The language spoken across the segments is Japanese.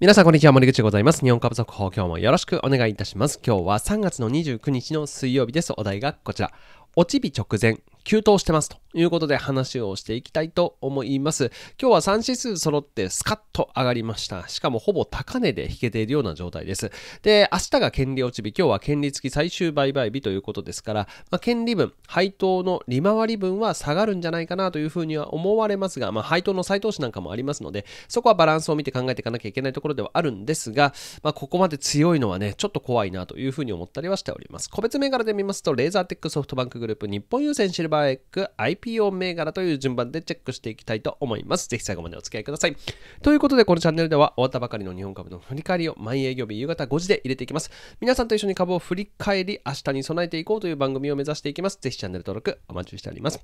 皆さんこんにちは、森口でございます。日本株速報、今日もよろしくお願いいたします。今日は3月の29日の水曜日です。お題がこちら。落ち日直前、急騰してますということで話をしていきたいと思います。今日は3指数揃ってスカッと上がりました。しかもほぼ高値で引けているような状態です。で、明日が権利落ち日、今日は権利付き最終売買日ということですから、まあ、権利分、配当の利回り分は下がるんじゃないかなというふうには思われますが、まあ、配当の再投資なんかもありますので、そこはバランスを見て考えていかなきゃいけないところではあるんですが、まあ、ここまで強いのはね、ちょっと怖いなというふうに思ったりはしております。個別銘柄で見ますと、レーザーテックソフトバンクグループ日本郵船シルバーエッグ IPO 銘柄という順番でチェックしていきたいと思います。ぜひ最後までお付き合いください。ということで、このチャンネルでは終わったばかりの日本株の振り返りを毎営業日夕方5時で入れていきます。皆さんと一緒に株を振り返り、明日に備えていこうという番組を目指していきます。ぜひチャンネル登録お待ちしております。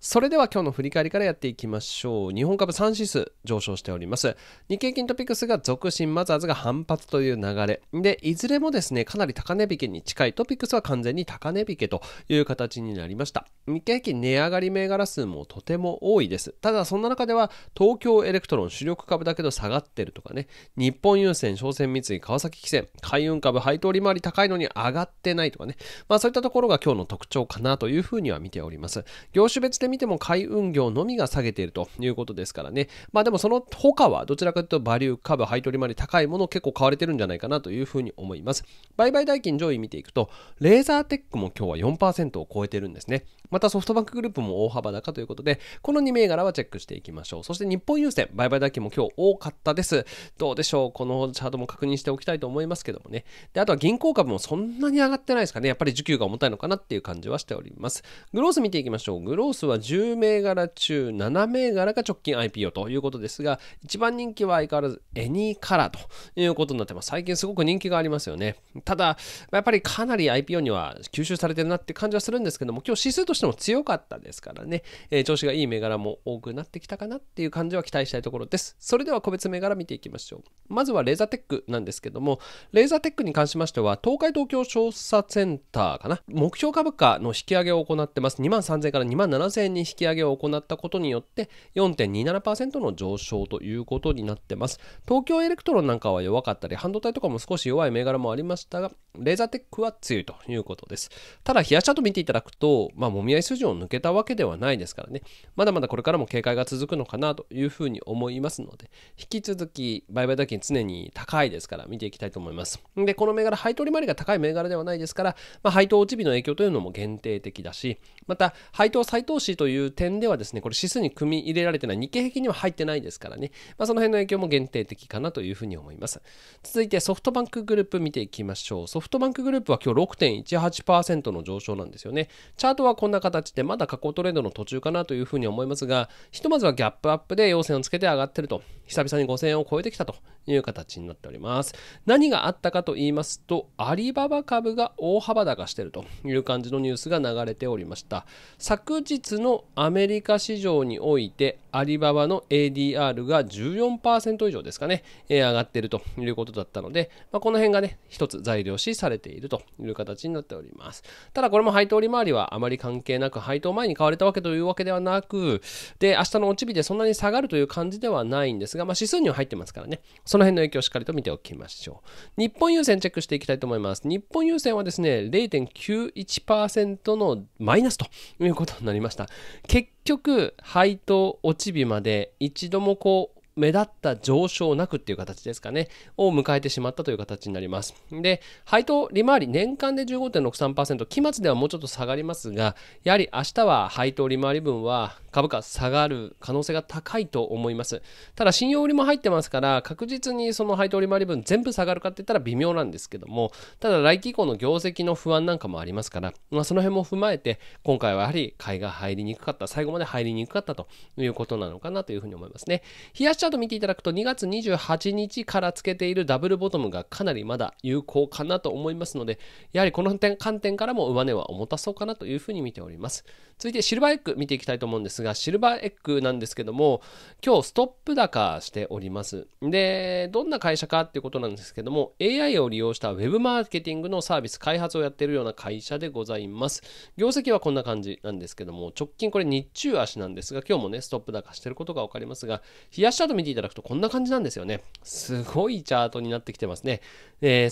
それでは今日の振り返りからやっていきましょう。日本株3指数上昇しております。日経金トピックスが続伸、マザーズが反発という流れ。で、いずれもですね、かなり高値引きに近いトピックスは完全に高値引けという形になりました日経平均値上がり銘柄数もとても多いですただそんな中では東京エレクトロン主力株だけど下がってるとかね日本郵船商船三井川崎汽船海運株配当利回り高いのに上がってないとかねまあそういったところが今日の特徴かなというふうには見ております業種別で見ても海運業のみが下げているということですからねまあでもその他はどちらかというとバリュー株配当利回り高いもの結構買われてるんじゃないかなというふうに思います売買代金上位見ていくとレーザーテックも今日は4%を超えてえてるんですね。またソフトバンクグループも大幅高ということで、この2銘柄はチェックしていきましょう。そして日本郵船、売買代金も今日多かったです。どうでしょうこのチャートも確認しておきたいと思いますけどもね。で、あとは銀行株もそんなに上がってないですかね。やっぱり需給が重たいのかなっていう感じはしております。グロース見ていきましょう。グロースは10銘柄中7銘柄が直近 IPO ということですが、一番人気は相変わらずエニーカラーということになってます。最近すごく人気がありますよね。ただ、やっぱりかなり IPO には吸収されてるなって感じはするんですですけども、今日指数としても強かったですからね、えー、調子がいい銘柄も多くなってきたかなっていう感じは期待したいところです。それでは個別銘柄見ていきましょう。まずはレーザーテックなんですけども、レーザーテックに関しましては、東海東京調査センターかな、目標株価の引き上げを行ってます。2万3000から2万7000円に引き上げを行ったことによって、4.27%の上昇ということになってます。東京エレクトロンなんかは弱かったり、半導体とかも少し弱い銘柄もありましたが、レーザーテックは強いということです。ただ、冷やしチャート見ていただ働くと、まあ、もみ合い筋を抜けたわけではないですからね、まだまだこれからも警戒が続くのかなというふうに思いますので、引き続き、売買代金常に高いですから、見ていきたいと思います。で、この銘柄、配当利回りが高い銘柄ではないですから、まあ、配当落ち日の影響というのも限定的だし、また、配当再投資という点ではですね、これ指数に組み入れられてない、日経平均には入ってないですからね、まあ、その辺の影響も限定的かなというふうに思います。続いて、ソフトバンクグループ見ていきましょう。ソフトバンクグループは今日6.18%の上昇なんですよね。チャートはこんな形で、まだ下降トレードの途中かなというふうに思いますが、ひとまずはギャップアップで陽線をつけて上がってると、久々に5000円を超えてきたという形になっております。何があったかと言いますと、アリババ株が大幅高してるという感じのニュースが流れておりました。昨日のアメリカ市場において、アリババの ADR が14%以上ですかね、えー、上がっているということだったので、まあ、この辺がね、一つ材料視されているという形になっております。ただこれも配当利回りはあまり関係なく、配当前に買われたわけというわけではなく、で、明日の落ち日でそんなに下がるという感じではないんですが、まあ、指数には入ってますからね、そその辺の影響をしっかりと見ておきましょう。日本優先チェックしていきたいと思います。日本優先はですね、0.91%のマイナスということになりました。結局、配当落ち日まで一度もこう、目立った上昇なくっていう形ですかね、を迎えてしまったという形になります。で、配当利回り年間で15.63%、期末ではもうちょっと下がりますが、やはり明日は配当利回り分は株価下がる可能性が高いと思います。ただ信用売りも入ってますから、確実にその配当利回り分全部下がるかって言ったら微妙なんですけども、ただ来期以降の業績の不安なんかもありますから、まあ、その辺も踏まえて、今回はやはり買いが入りにくかった、最後まで入りにくかったということなのかなというふうに思いますね。冷やしート見ていただくと2月28日からつけているダブルボトムがかなりまだ有効かなと思いますので、やはりこの点観点からも上値は重たそうかなというふうに見ております。続いてシルバーエッグ見ていきたいと思うんですが、シルバーエッグなんですけども、今日ストップ高しております。で、どんな会社かっていうことなんですけども、AI を利用した Web マーケティングのサービス開発をやっているような会社でございます。業績はこんな感じなんですけども、直近これ日中足なんですが、今日もね、ストップ高してることが分かりますが、冷やしャ見ていただくとこんな感じなんですよね。すごいチャートになってきてますね。えー、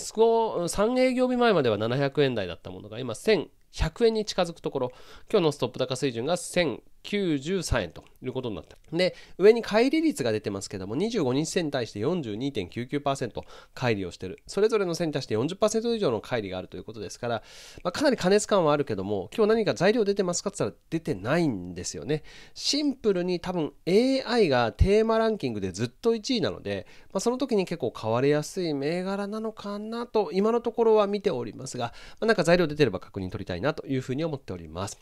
3営業日前までは700円台だったものが今1100円に近づくところ、今日のストップ高水準が1900 93円ということになった。で、上に乖離率が出てますけども、25日線に対して42.99%乖離をしてる。それぞれの線に対して40%以上の乖離があるということですから、まあ、かなり過熱感はあるけども、今日何か材料出てますかって言ったら出てないんですよね。シンプルに多分 AI がテーマランキングでずっと1位なので、まあ、その時に結構買われやすい銘柄なのかなと、今のところは見ておりますが、まあ、なんか材料出てれば確認取りたいなというふうに思っております。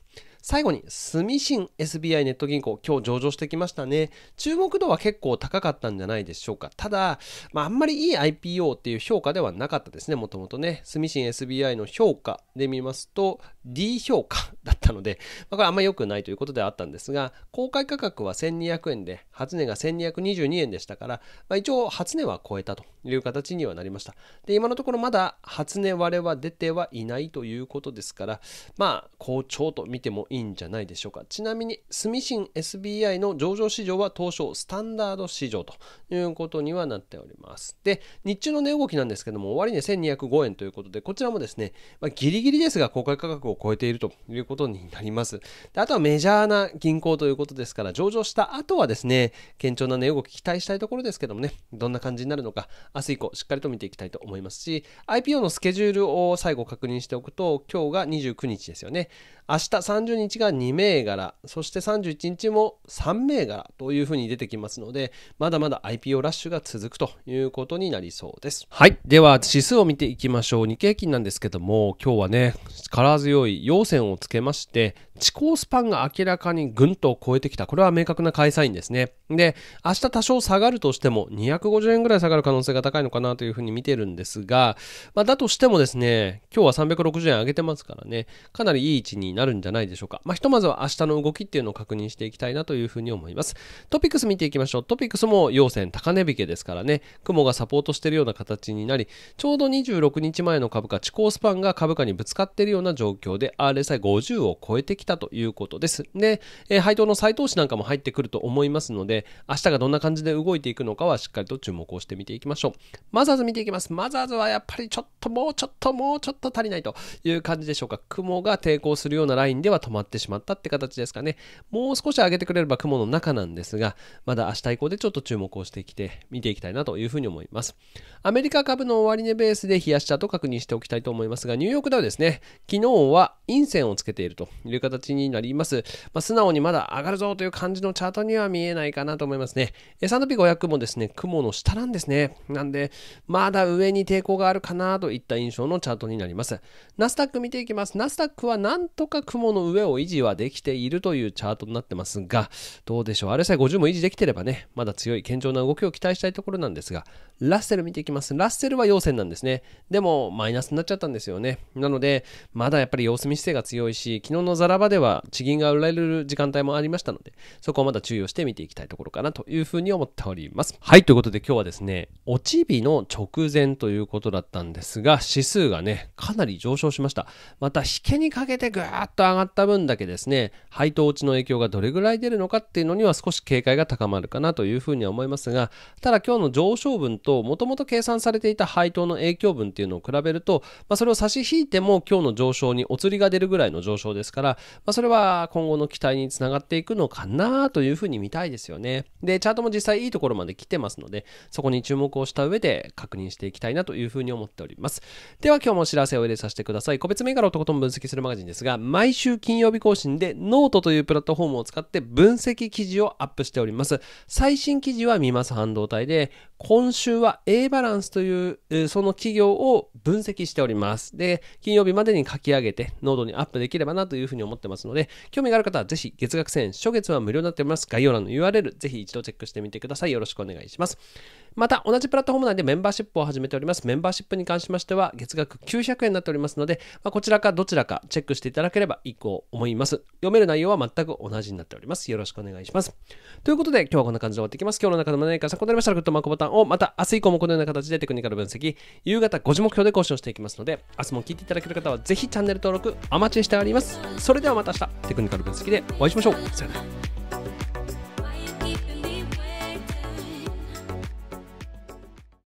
最後に、スミシン SBI ネット銀行、今日上場してきましたね。注目度は結構高かったんじゃないでしょうか。ただ、まあ、あんまりいい IPO っていう評価ではなかったですね、もともとね。スミシン SBI の評価で見ますと、D 評価だったので、まあ、これあんまり良くないということではあったんですが、公開価格は1200円で、初値が1222円でしたから、まあ、一応、初値は超えたという形にはなりました。で、今のところまだ初値割れは出てはいないということですから、まあ、好調と見てもいいいいんじゃないでしょうか。ちなみに、スミシン SBI の上場市場は当初、スタンダード市場ということにはなっております。で、日中の値動きなんですけども、終値1205円ということで、こちらもですね、まあ、ギリギリですが、公開価格を超えているということになります。であとはメジャーな銀行ということですから、上場した後はですね、堅調な値動き期待したいところですけどもね、どんな感じになるのか、明日以降、しっかりと見ていきたいと思いますし、IPO のスケジュールを最後確認しておくと、今日が29日ですよね。明日30日日が2銘柄、そして31日も3銘柄というふうに出てきますので、まだまだ IPO ラッシュが続くということになりそうです。はい。では、指数を見ていきましょう。日経平均なんですけども、今日はね、力強い陽線をつけまして、地高スパンが明らかにぐんと超えてきた。これは明確な開催員ですね。で、明日多少下がるとしても、250円ぐらい下がる可能性が高いのかなというふうに見てるんですが、まあ、だとしてもですね、今日は360円上げてますからね、かなりいい位置になるんじゃないでしょうか。まあ、ひとまずは明日の動きっていうのを確認していきたいなというふうに思います。トピックス見ていきましょう。トピックスも陽線高値引けですからね、雲がサポートしてるような形になり、ちょうど26日前の株価、地高スパンが株価にぶつかっているような状況で、RSI50 を超えてきたということです。で、えー、配当の再投資なんかも入ってくると思いますので、明日がどんな感じで動いていくのかはしっかりと注目をしてみていきましょう。マザーズ見ていきます。マザーズはやっぱりちょっともうちょっともうちょっと足りないという感じでしょうか。雲が抵抗するようなラインでは止まってしまったって形ですかね。もう少し上げてくれれば雲の中なんですが、まだ明日以降でちょっと注目をしてきて、見ていきたいなというふうに思います。アメリカ株の終値ベースで冷やしチャート確認しておきたいと思いますが、ニューヨークダウですね、昨日は陰線をつけているという形になります。まあ、素直にまだ上がるぞという感じのチャートには見えないかなと思いますね。S&P500 もですね、雲の下なんですね。なんで、まだ上に抵抗があるかなといった印象のチャートになります。ナスダック見ていきます。ナスダックはなんとか雲の上を維持はできているというチャートになってますが、どうでしょう。あれさえ5 0も維持できてればね、まだ強い堅調な動きを期待したいところなんですが、ラッセル見ていきます。ラッセルは陽線なんですね。でも、マイナスになっちゃったんですよね。なので、まだやっぱり様子見姿勢が強いし、昨日のザラ場では地銀が売られる時間帯もありましたので、そこはまだ注意をして見ていきたいところかなというふうに思っております。はい、ということで今日はですね、落ち日の直前ということだったんですが、が指数がね、かなり上昇しました。また、引けにかけてぐーっと上がった分だけですね、配当落ちの影響がどれぐらい出るのかっていうのには少し警戒が高まるかなというふうには思いますが、ただ今日の上昇分ともともと計算されていた配当の影響分っていうのを比べると、まあ、それを差し引いても今日の上昇にお釣りが出るぐらいの上昇ですから、まあ、それは今後の期待につながっていくのかなというふうに見たいですよね。で、チャートも実際いいところまで来てますので、そこに注目をした上で確認していきたいなというふうに思っております。。では今日もお知らせを入れさせてください。個別銘柄をとことん分析するマガジンですが、毎週金曜日更新でノートというプラットフォームを使って分析記事をアップしております。最新記事は見ます半導体で、今週は A バランスというその企業を分析しております。で、金曜日までに書き上げてノートにアップできればなというふうに思ってますので、興味がある方はぜひ月額1000円、初月は無料になっております。概要欄の URL ぜひ一度チェックしてみてください。よろしくお願いします。また、同じプラットフォーム内でメンバーシップを始めております。メンバーシップに関しましては、月額900円になっておりますので、まあ、こちらかどちらかチェックしていただければいいと思います。読める内容は全く同じになっております。よろしくお願いします。ということで、今日はこんな感じで終わっていきます。今日の中でも何か参考になりましたら、グッドマークボタンを、また明日以降もこのような形でテクニカル分析、夕方5時目標で更新していきますので、明日も聞いていただける方は、ぜひチャンネル登録お待ちしております。それではまた明日、テクニカル分析でお会いしましょう。さよなら。